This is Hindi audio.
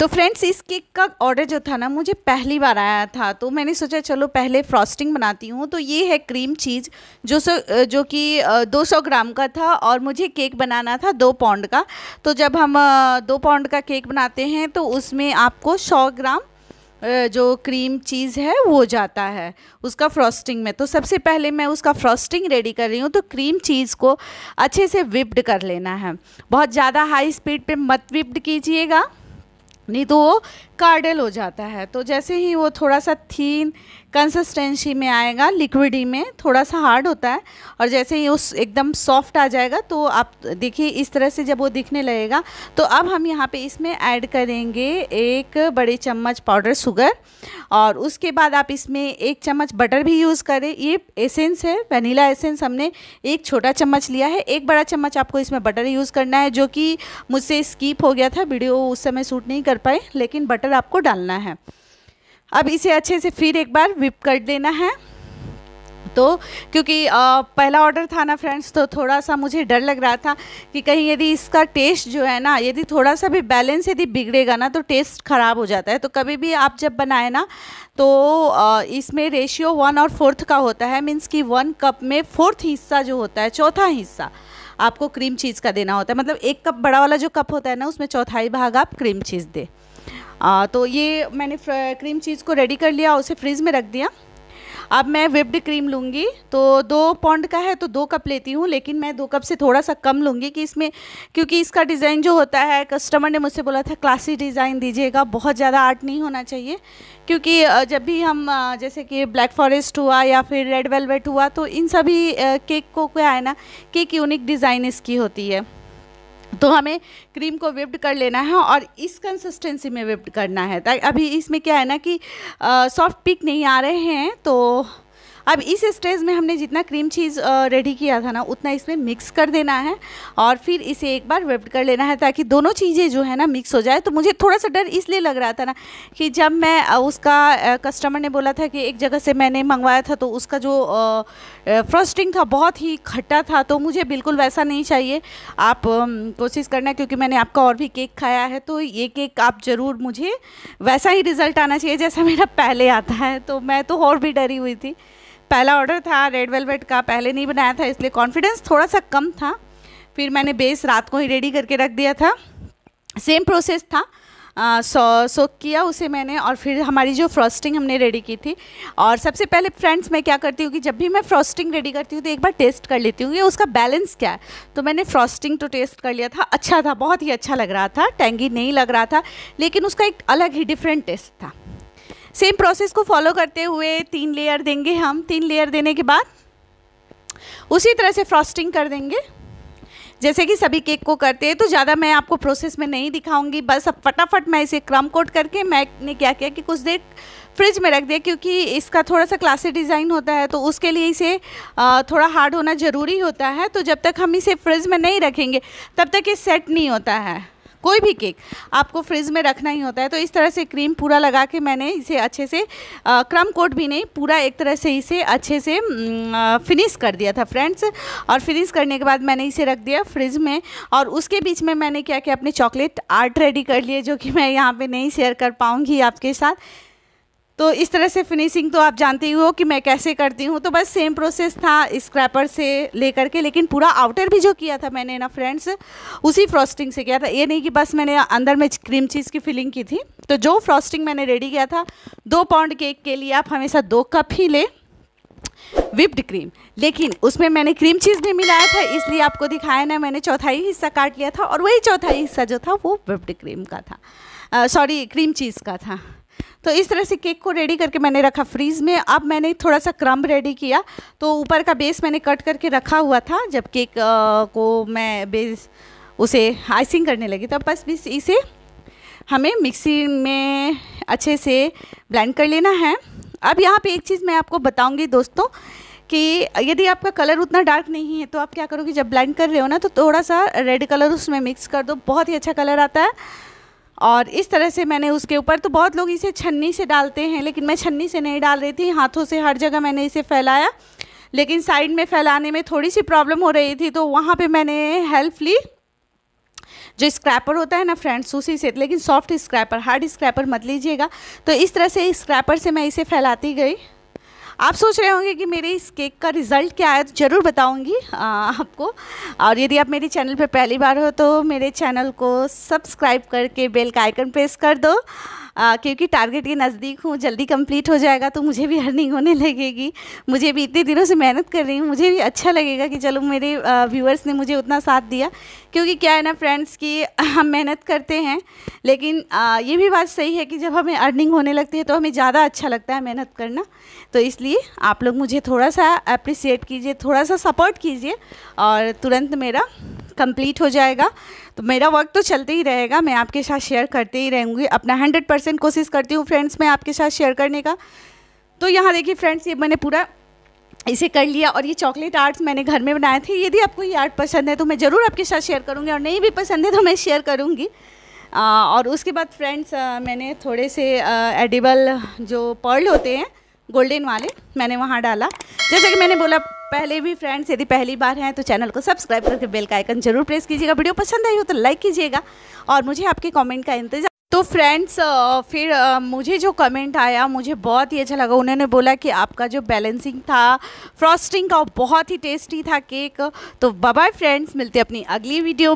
तो फ्रेंड्स इस केक का ऑर्डर जो था ना मुझे पहली बार आया था तो मैंने सोचा चलो पहले फ्रॉस्टिंग बनाती हूँ तो ये है क्रीम चीज़ जो सो जो कि 200 ग्राम का था और मुझे केक बनाना था दो पाउंड का तो जब हम दो पाउंड का केक बनाते हैं तो उसमें आपको सौ ग्राम जो क्रीम चीज़ है वो जाता है उसका फ्रॉस्टिंग में तो सबसे पहले मैं उसका फ्रॉस्टिंग रेडी कर रही हूँ तो क्रीम चीज़ को अच्छे से विप्ड कर लेना है बहुत ज़्यादा हाई स्पीड पे मत विप्ड कीजिएगा नहीं तो कार्डल हो जाता है तो जैसे ही वो थोड़ा सा थीन कंसिस्टेंसी में आएगा लिक्विडी में थोड़ा सा हार्ड होता है और जैसे ही उस एकदम सॉफ्ट आ जाएगा तो आप देखिए इस तरह से जब वो दिखने लगेगा तो अब हम यहाँ पे इसमें ऐड करेंगे एक बड़े चम्मच पाउडर शुगर और उसके बाद आप इसमें एक चम्मच बटर भी यूज़ करें ये एसेंस है वनीला एसेंस हमने एक छोटा चम्मच लिया है एक बड़ा चम्मच आपको इसमें बटर यूज़ करना है जो कि मुझसे स्कीप हो गया था वीडियो उस समय शूट नहीं कर पाए लेकिन बटर बैटर आपको डालना है अब इसे अच्छे से फिर एक बार विप कर देना है तो क्योंकि आ, पहला ऑर्डर था ना फ्रेंड्स तो थोड़ा सा मुझे डर लग रहा था कि कहीं यदि इसका टेस्ट जो है ना यदि थोड़ा सा भी बैलेंस यदि बिगड़ेगा ना तो टेस्ट ख़राब हो जाता है तो कभी भी आप जब बनाए ना तो आ, इसमें रेशियो वन और फोर्थ का होता है मीन्स कि वन कप में फोर्थ हिस्सा जो होता है चौथा हिस्सा आपको क्रीम चीज़ का देना होता है मतलब एक कप बड़ा वाला जो कप होता है ना उसमें चौथाई भाग आप क्रीम चीज़ दें आ, तो ये मैंने क्रीम चीज़ को रेडी कर लिया उसे फ्रिज में रख दिया अब मैं विप्ड क्रीम लूँगी तो दो पौंड का है तो दो कप लेती हूँ लेकिन मैं दो कप से थोड़ा सा कम लूँगी कि इसमें क्योंकि इसका डिज़ाइन जो होता है कस्टमर ने मुझसे बोला था क्लासी डिज़ाइन दीजिएगा बहुत ज़्यादा आर्ट नहीं होना चाहिए क्योंकि जब भी हम जैसे कि ब्लैक फॉरेस्ट हुआ या फिर रेड वेलवेट हुआ तो इन सभी केक को क्या है ना केक यूनिक डिज़ाइन इसकी होती है तो हमें क्रीम को विप्ड कर लेना है और इस कंसिस्टेंसी में विप्ड करना है ताकि अभी इसमें क्या है ना कि सॉफ्ट पिक नहीं आ रहे हैं तो अब इस स्टेज में हमने जितना क्रीम चीज़ रेडी किया था ना उतना इसमें मिक्स कर देना है और फिर इसे एक बार वेप्ट कर लेना है ताकि दोनों चीज़ें जो है ना मिक्स हो जाए तो मुझे थोड़ा सा डर इसलिए लग रहा था ना कि जब मैं उसका कस्टमर ने बोला था कि एक जगह से मैंने मंगवाया था तो उसका जो फ्रस्टिंग था बहुत ही खट्टा था तो मुझे बिल्कुल वैसा नहीं चाहिए आप कोशिश करना क्योंकि मैंने आपका और भी केक खाया है तो ये केक आप ज़रूर मुझे वैसा ही रिज़ल्ट आना चाहिए जैसा मेरा पहले आता है तो मैं तो और भी डरी हुई थी पहला ऑर्डर था रेड वेलवेट का पहले नहीं बनाया था इसलिए कॉन्फिडेंस थोड़ा सा कम था फिर मैंने बेस रात को ही रेडी करके रख दिया था सेम प्रोसेस था सो uh, किया उसे मैंने और फिर हमारी जो फ्रॉस्टिंग हमने रेडी की थी और सबसे पहले फ्रेंड्स मैं क्या करती हूँ कि जब भी मैं फ्रॉस्टिंग रेडी करती हूँ तो एक बार टेस्ट कर लेती हूँ कि उसका बैलेंस क्या है तो मैंने फ्रॉस्टिंग तो टेस्ट कर लिया था अच्छा था बहुत ही अच्छा लग रहा था टेंगी नहीं लग रहा था लेकिन उसका एक अलग ही डिफरेंट टेस्ट था सेम प्रोसेस को फॉलो करते हुए तीन लेयर देंगे हम तीन लेयर देने के बाद उसी तरह से फ्रॉस्टिंग कर देंगे जैसे कि सभी केक को करते हैं तो ज़्यादा मैं आपको प्रोसेस में नहीं दिखाऊंगी बस अब फटाफट मैं इसे क्रम कोट करके मैंने क्या किया कि कुछ देर फ्रिज में रख दिया क्योंकि इसका थोड़ा सा क्लासी डिज़ाइन होता है तो उसके लिए इसे थोड़ा हार्ड होना ज़रूरी होता है तो जब तक हम इसे फ्रिज में नहीं रखेंगे तब तक ये सेट नहीं होता है कोई भी केक आपको फ्रिज में रखना ही होता है तो इस तरह से क्रीम पूरा लगा के मैंने इसे अच्छे से क्रम कोट भी नहीं पूरा एक तरह से इसे अच्छे से फिनिश कर दिया था फ्रेंड्स और फिनिश करने के बाद मैंने इसे रख दिया फ्रिज में और उसके बीच में मैंने क्या किया अपने चॉकलेट आर्ट रेडी कर लिए जो कि मैं यहाँ पर नहीं शेयर कर पाऊँगी आपके साथ तो इस तरह से फिनिशिंग तो आप जानते ही हो कि मैं कैसे करती हूँ तो बस सेम प्रोसेस था स्क्रैपर से लेकर के लेकिन पूरा आउटर भी जो किया था मैंने ना फ्रेंड्स उसी फ्रॉस्टिंग से किया था ये नहीं कि बस मैंने अंदर में क्रीम चीज़ की फिलिंग की थी तो जो फ्रॉस्टिंग मैंने रेडी किया था दो पाउंड केक के लिए आप हमेशा दो कप ही लें विप्ड क्रीम लेकिन उसमें मैंने क्रीम चीज़ भी मिलाया था इसलिए आपको दिखाया ना मैंने चौथाई हिस्सा काट लिया था और वही चौथाई हिस्सा जो था वो विप्ड क्रीम का था सॉरी क्रीम चीज़ का था तो इस तरह से केक को रेडी करके मैंने रखा फ्रीज़ में अब मैंने थोड़ा सा क्रम्ब रेडी किया तो ऊपर का बेस मैंने कट करके रखा हुआ था जब केक आ, को मैं बेस उसे आइसिंग करने लगी तब बस बस इसे हमें मिक्सी में अच्छे से ब्लेंड कर लेना है अब यहाँ पे एक चीज़ मैं आपको बताऊँगी दोस्तों कि यदि आपका कलर उतना डार्क नहीं है तो आप क्या करोगे जब ब्लेंड कर रहे हो ना तो थोड़ा सा रेड कलर उसमें मिक्स कर दो बहुत ही अच्छा कलर आता है और इस तरह से मैंने उसके ऊपर तो बहुत लोग इसे छन्नी से डालते हैं लेकिन मैं छन्नी से नहीं डाल रही थी हाथों से हर जगह मैंने इसे फैलाया लेकिन साइड में फैलाने में थोड़ी सी प्रॉब्लम हो रही थी तो वहाँ पे मैंने हेल्प ली जो स्क्रैपर होता है ना फ्रेंड्स उसी से लेकिन सॉफ्ट स्क्रैपर हार्ड स्क्रैपर मत लीजिएगा तो इस तरह से स्क्रैपर से मैं इसे फैलाती गई आप सोच रहे होंगे कि मेरे इस केक का रिज़ल्ट क्या है तो ज़रूर बताऊंगी आपको और यदि आप मेरे चैनल पर पहली बार हो तो मेरे चैनल को सब्सक्राइब करके बेल का आइकन प्रेस कर दो आ, क्योंकि टारगेट के नज़दीक हूँ जल्दी कंप्लीट हो जाएगा तो मुझे भी अर्निंग होने लगेगी मुझे भी इतने दिनों से मेहनत कर रही हूँ मुझे भी अच्छा लगेगा कि चलो मेरे व्यूअर्स ने मुझे उतना साथ दिया क्योंकि क्या है ना फ्रेंड्स कि हम मेहनत करते हैं लेकिन आ, ये भी बात सही है कि जब हमें अर्निंग होने लगती है तो हमें ज़्यादा अच्छा लगता है मेहनत करना तो इसलिए आप लोग मुझे थोड़ा सा अप्रिसिएट कीजिए थोड़ा सा सपोर्ट कीजिए और तुरंत मेरा कंप्लीट हो जाएगा तो मेरा वर्क तो चलते ही रहेगा मैं आपके साथ शेयर करते ही रहूँगी अपना हंड्रेड परसेंट कोशिश करती हूँ फ्रेंड्स मैं आपके साथ शेयर करने का तो यहाँ देखिए फ्रेंड्स ये मैंने पूरा इसे कर लिया और ये चॉकलेट आर्ट्स मैंने घर में बनाए थे यदि आपको ये आर्ट पसंद है तो मैं ज़रूर आपके साथ शेयर करूँगी और नहीं भी पसंद है तो मैं शेयर करूँगी और उसके बाद फ्रेंड्स मैंने थोड़े से एडिबल जो पर्ल होते हैं गोल्डन वाले मैंने वहाँ डाला जैसे कि मैंने बोला पहले भी फ्रेंड्स यदि पहली बार हैं तो चैनल को सब्सक्राइब करके बेल का आइकन जरूर प्रेस कीजिएगा वीडियो पसंद आई हो तो लाइक कीजिएगा और मुझे आपके कमेंट का इंतजार तो फ्रेंड्स फिर मुझे जो कमेंट आया मुझे बहुत ही अच्छा लगा उन्होंने बोला कि आपका जो बैलेंसिंग था फ्रॉस्टिंग का बहुत ही टेस्टी था केक तो बाय फ्रेंड्स मिलते अपनी अगली वीडियो